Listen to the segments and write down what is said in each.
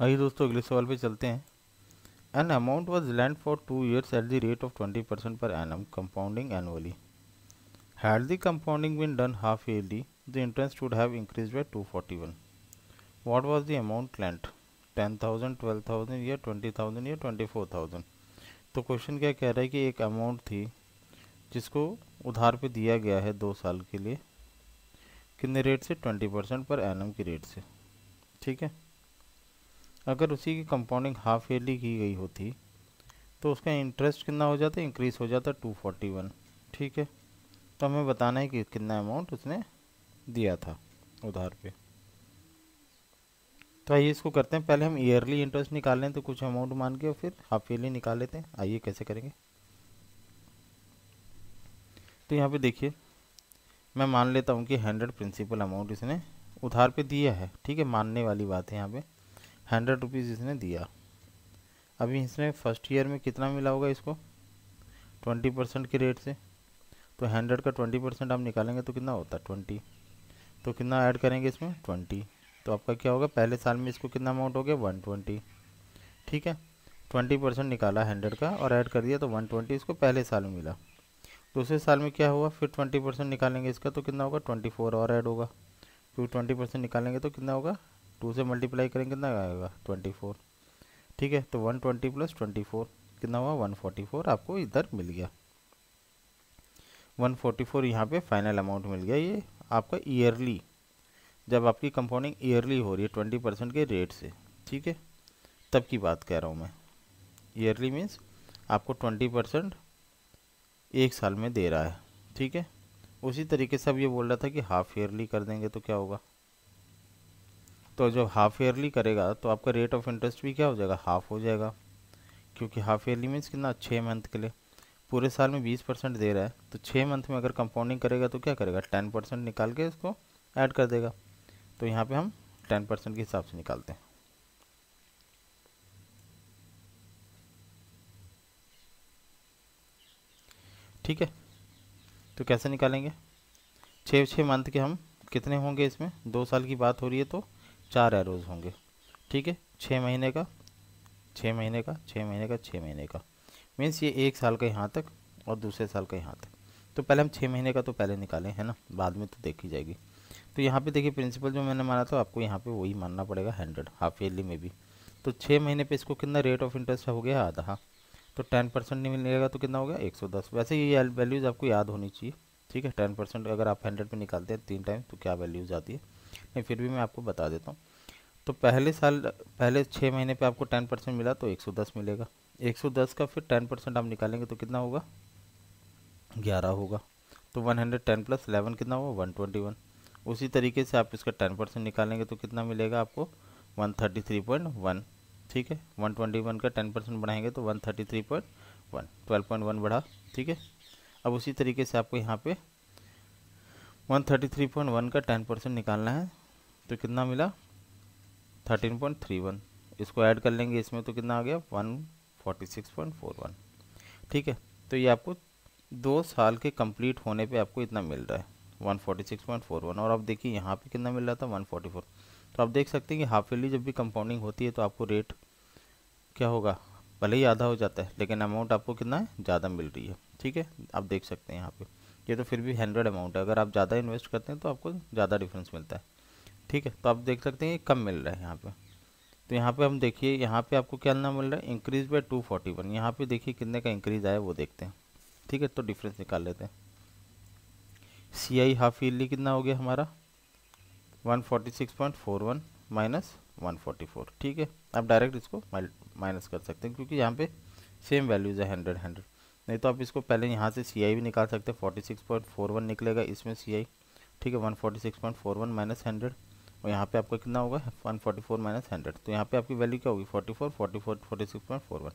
आइए दोस्तों अगले सवाल पे चलते हैं an amount was lent for two years at the rate of twenty percent per annum compounding annually had the compounding been done half yearly the interest would have increase by two forty one what was the amount lent ten thousand twelve thousand या twenty thousand या twenty four thousand तो question क्या कह रहा है कि एक amount थी जिसको उधार पे दिया गया है दो साल के लिए कितने रेट से twenty percent per annum की रेट से ठीक है अगर उसी की कंपाउंडिंग हाफ ईयरली की गई होती तो उसका इंटरेस्ट कितना हो जाता इंक्रीज़ हो जाता टू फोर्टी वन ठीक है तो हमें बताना है कि कितना अमाउंट उसने दिया था उधार पे तो आइए इसको करते हैं पहले हम ईयरली इंटरेस्ट निकाल लें तो कुछ अमाउंट मान के और फिर हाफ ईयरली निकाल लेते हैं आइए कैसे करेंगे तो यहाँ पे देखिए मैं मान लेता हूँ कि हंड्रेड प्रिंसिपल अमाउंट इसने उधार पे दिया है ठीक है मानने वाली बात है यहाँ पे हंड्रेड रुपीज़ इसने दिया अभी इसने फर्स्ट ईयर में कितना मिला होगा इसको ट्वेंटी परसेंट के रेट से तो हंड्रेड का ट्वेंटी परसेंट आप निकालेंगे तो कितना होता है ट्वेंटी तो कितना ऐड करेंगे इसमें ट्वेंटी तो आपका क्या होगा पहले साल में इसको कितना अमाउंट हो गया वन ट्वेंटी ठीक है ट्वेंटी परसेंट निकाला हंड्रेड का और ऐड कर दिया तो वन ट्वेंटी इसको पहले साल में मिला दूसरे साल में क्या हुआ फिर ट्वेंटी परसेंट निकालेंगे इसका तो कितना होगा ट्वेंटी फोर और ऐड होगा फिर ट्वेंटी परसेंट निकालेंगे तो कितना होगा टू से मल्टीप्लाई करें कितना आएगा ट्वेंटी फोर ठीक है तो one twenty plus twenty four कितना हुआ वन फोर्टी फोर आपको इधर मिल गया वन फोर्टी फोर यहाँ पर फाइनल अमाउंट मिल गया ये आपका ईयरली जब आपकी कंपाउंडिंग ईयरली हो रही है ट्वेंटी परसेंट के रेट से ठीक है तब की बात कह रहा हूँ मैं ईयरली मीन्स आपको ट्वेंटी परसेंट एक साल में दे रहा है ठीक है उसी तरीके से अब ये बोल रहा था कि हाफ़ ईयरली कर देंगे तो क्या होगा तो जब हाफ ईयरली करेगा तो आपका रेट ऑफ इंटरेस्ट भी क्या हो जाएगा हाफ हो जाएगा क्योंकि हाफ ईयरली मीन्स कितना छः मंथ के लिए पूरे साल में बीस परसेंट दे रहा है तो छः मंथ में अगर कंपाउंडिंग करेगा तो क्या करेगा टेन परसेंट निकाल के इसको ऐड कर देगा तो यहाँ पे हम टेन परसेंट के हिसाब से निकालते हैं ठीक है तो कैसे निकालेंगे छः छः मंथ के हम कितने होंगे इसमें दो साल की बात हो रही है तो चार एरोज होंगे ठीक है छः महीने का छः महीने का छः महीने का छः महीने का मीन्स ये एक साल का यहाँ तक और दूसरे साल का यहाँ तक तो पहले हम छः महीने का तो पहले निकालें है ना बाद में तो देखी जाएगी तो यहाँ पे देखिए प्रिंसिपल जो मैंने माना था आपको यहाँ पे वही मानना पड़ेगा हंड्रेड हाफ ईयरली में भी तो छः महीने पे इसको कितना रेट ऑफ इंटरेस्ट हो गया आधा तो टेन परसेंट नहीं मिलेगा तो कितना हो गया एक सौ दस वैसे ये वैल्यूज़ आपको याद होनी चाहिए ठीक है टेन परसेंट अगर आप हंड्रेड पर निकालते हैं तीन टाइम तो क्या वैल्यूज़ आती है लेकिन फिर भी मैं आपको बता देता हूँ तो पहले साल पहले छः महीने पे आपको टेन परसेंट मिला तो एक सौ दस मिलेगा एक सौ दस का फिर टेन परसेंट आप निकालेंगे तो कितना होगा ग्यारह होगा तो one hundred ten plus eleven कितना होगा वन ट्वेंटी वन उसी तरीके से आप इसका टेन परसेंट निकालेंगे तो कितना मिलेगा आपको one thirty three point one ठीक है वन ट्वेंटी वन का टेन परसेंट बढ़ाएंगे तो one thirty three point one twelve point one बढ़ा ठीक है अब उसी तरीके से आपको यहाँ पे one thirty three point one का टेन परसेंट निकालना है तो कितना मिला थर्टीन पॉइंट थ्री वन इसको ऐड कर लेंगे इसमें तो कितना आ गया one forty six point four one ठीक है तो ये आपको दो साल के कंप्लीट होने पे आपको इतना मिल रहा है one forty six point four one और आप देखिए यहाँ पे कितना मिल रहा था वन फोर्टी फोर तो आप देख सकते हैं कि हाफ ईयरली जब भी कंपाउंडिंग होती है तो आपको रेट क्या होगा भले ही आधा हो जाता है लेकिन अमाउंट आपको कितना है ज़्यादा मिल रही है ठीक है आप देख सकते हैं यहाँ पे ये तो फिर भी हंड्रेड अमाउंट है अगर आप ज़्यादा इन्वेस्ट करते हैं तो आपको ज़्यादा डिफरेंस मिलता है ठीक है तो आप देख सकते हैं ये कम मिल रहा है यहाँ पे तो यहाँ पे हम देखिए यहाँ पे आपको क्या नाम मिल रहा है increase by two forty one यहाँ पर देखिए कितने का इंक्रीज आया वो देखते हैं ठीक है तो डिफरेंस निकाल लेते हैं सी आई हाफ ईयरली कितना हो गया हमारा one forty six point four one minus one forty four ठीक है आप डायरेक्ट इसको माइनस कर सकते हैं क्योंकि यहाँ पर सेम वैल्यूज़ है हंड्रेड हंड्रेड नहीं तो आप इसको पहले यहाँ से सी आई भी निकाल सकते हैं forty six point four one निकलेगा इसमें सी आई ठीक है one forty six point four one minus hundred और यहाँ पे आपका कितना होगा one forty four minus hundred तो यहाँ पे आपकी वैल्यू क्या होगी forty four forty four forty six point four one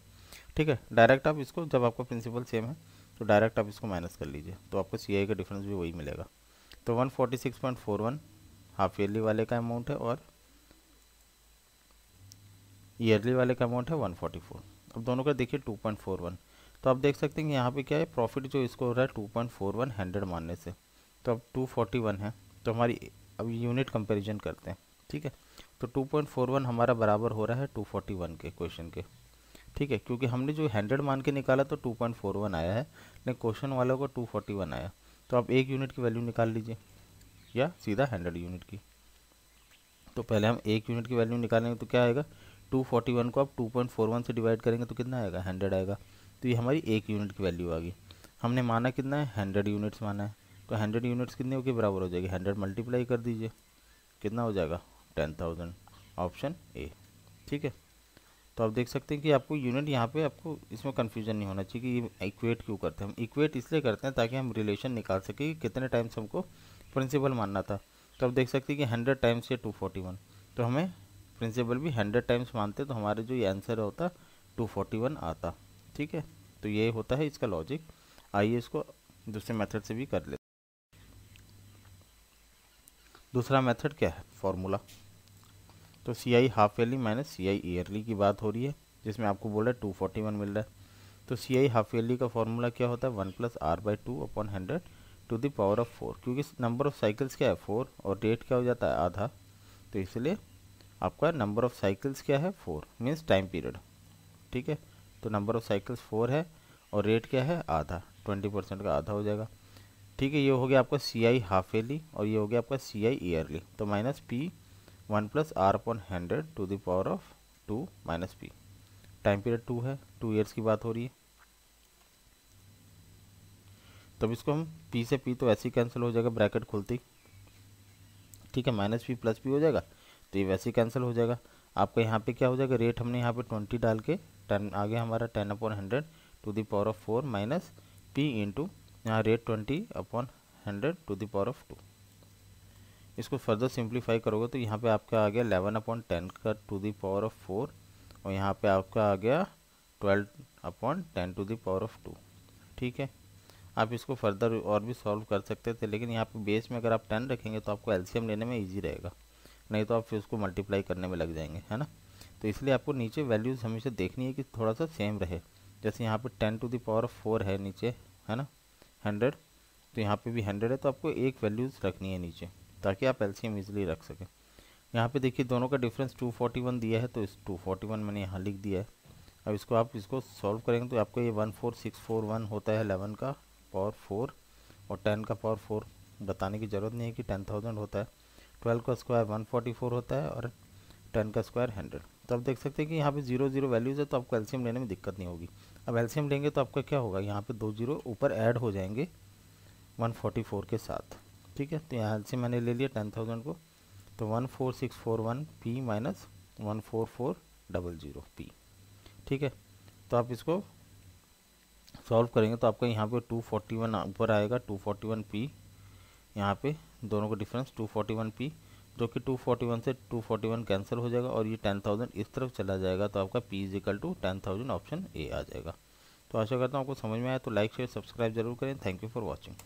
ठीक है डायरेक्ट आप इसको जब आपका प्रिंसिपल सेम है तो डायरेक्ट आप इसको माइनस कर लीजिए तो आपको सी का डिफरेंस भी वही मिलेगा तो one forty six point four one half yearly वाले का अमाउंट है और ईयरली वाले का अमाउंट है वन फोर्टी फोर अब दोनों का देखिए टू पॉइंट फोर वन तो आप देख सकते हैं कि यहाँ पे क्या है प्रॉफिट जो इसको हो रहा है two point four one hundred मानने से तो अब टू फोर्टी वन है तो हमारी अब यूनिट कंपैरिजन करते हैं ठीक है तो 2.41 हमारा बराबर हो रहा है 241 के क्वेश्चन के ठीक है क्योंकि हमने जो हंड्रेड मान के निकाला तो 2.41 आया है लेकिन क्वेश्चन वालों को 241 आया तो आप एक यूनिट की वैल्यू निकाल लीजिए या सीधा हंड्रेड यूनिट की तो पहले हम एक यूनिट की वैल्यू निकालेंगे तो क्या आएगा 241 को आप 2.41 से डिवाइड करेंगे तो कितना आएगा हंड्रेड आएगा तो ये हमारी एक यूनिट की वैल्यू आ गई हमने माना कितना है हंड्रेड यूनिट्स माना है तो हंड्रेड यूनिट्स कितने के बराबर हो जाएगी हंड्रेड मल्टीप्लाई कर दीजिए कितना हो जाएगा टेन थाउजेंड ऑप्शन ए ठीक है तो आप देख सकते हैं कि आपको यूनिट यहाँ पे आपको इसमें कन्फ्यूजन नहीं होना चाहिए कि ये इक्वेट क्यों करते हैं हम इक्वेट इसलिए करते हैं ताकि हम रिलेशन निकाल सकें कि कितने टाइम्स हमको प्रिंसिपल मानना था तो आप देख सकते हैं कि हंड्रेड टाइम्स या टू फोर्टी वन तो हमें प्रिंसिपल भी हंड्रेड टाइम्स मानते तो हमारे जो ये आंसर होता टू फोर्टी वन आता ठीक है तो ये होता है इसका लॉजिक आइए इसको दूसरे मेथड से भी कर ले दूसरा मेथड क्या है फॉर्मूला तो C I half yearly minus C I yearly की बात हो रही है जिसमें आपको बोल रहा है टू फोर्टी वन मिल रहा है तो सी आई हाफ ईयरली का फॉर्मूला क्या होता है one plus R by two upon hundred to the power of four क्योंकि नंबर ऑफ साइकिल्स क्या है फोर और डेट क्या हो जाता है आधा तो इसलिए आपका नंबर ऑफ साइकिल्स क्या है फोर मीन्स टाइम पीरियड ठीक है तो नंबर ऑफ साइकिल्स फोर है और रेट क्या है आधा ट्वेंटी परसेंट का आधा हो जाएगा ठीक है ये हो गया आपका सी आई हाफ एयरली और ये हो गया आपका सी आई ईयरली तो minus P one plus R upon hundred to the power of two minus P time period two है टू ईयर्स की बात हो रही है तब इसको हम पी से पी तो ऐसे ही कैंसिल हो जाएगा ब्रैकेट खुलती ठीक है माइनस पी प्लस पी हो जाएगा तो ये वैसे ही कैंसिल हो जाएगा आपका यहाँ पे क्या हो जाएगा रेट हमने यहाँ पे ट्वेंटी डाल के टेन आगे हमारा ten upon hundred to the power of four minus P into यहाँ rate twenty upon hundred to the power of two इसको फर्दर सिंप्लीफाई करोगे तो यहाँ पे आपका आ गया एलेवन अपॉन टेन का to the power of four और यहाँ पे आपका आ गया twelve upon ten to the power of two ठीक है आप इसको फर्दर और भी सॉल्व कर सकते थे लेकिन यहाँ पे बेस में अगर आप टेन रखेंगे तो आपको एल्शियम लेने में ईजी रहेगा नहीं तो आप फिर उसको मल्टीप्लाई करने में लग जाएंगे है ना तो इसलिए आपको नीचे वैल्यूज़ हमेशा देखनी है कि थोड़ा सा सेम रहे जैसे यहाँ पे ten to the power of four है नीचे है ना हंड्रेड तो यहाँ पे भी हंड्रेड है तो आपको एक वैल्यूज़ रखनी है नीचे ताकि आप एल सी ईजिली रख सकें यहाँ पे देखिए दोनों का डिफरेंस 241 दिया है तो इस 241 मैंने यहाँ लिख दिया है अब इसको आप इसको सॉल्व करेंगे तो आपको ये 14641 होता है 11 का पावर 4 और 10 का पावर 4 बताने की ज़रूरत नहीं है कि 10,000 होता है 12 का स्क्वायर 144 होता है और 10 का स्क्वायर 100 तो आप देख सकते हैं कि यहाँ पे जीरो जीरो वैल्यूज़ है तो आपको एल्शियम लेने में दिक्कत नहीं होगी अब एलसीएम लेंगे तो आपका क्या होगा यहाँ पे दो जीरो ऊपर ऐड हो जाएंगे 144 के साथ ठीक है तो यहाँ से मैंने ले लिया 10,000 को तो one P minus one four four double zero P ठीक है तो आप इसको सॉल्व करेंगे तो आपका यहाँ पे 241 ऊपर आएगा वन पी यहाँ पे दोनों का डिफरेंस वन पी जो कि 241 से 241 कैंसिल हो जाएगा और ये 10,000 इस तरफ चला जाएगा तो आपका P equal to ten option A आ जाएगा तो आशा करता हूँ आपको समझ में आया तो लाइक शेयर सब्सक्राइब जरूर करें थैंक यू फॉर वॉचिंग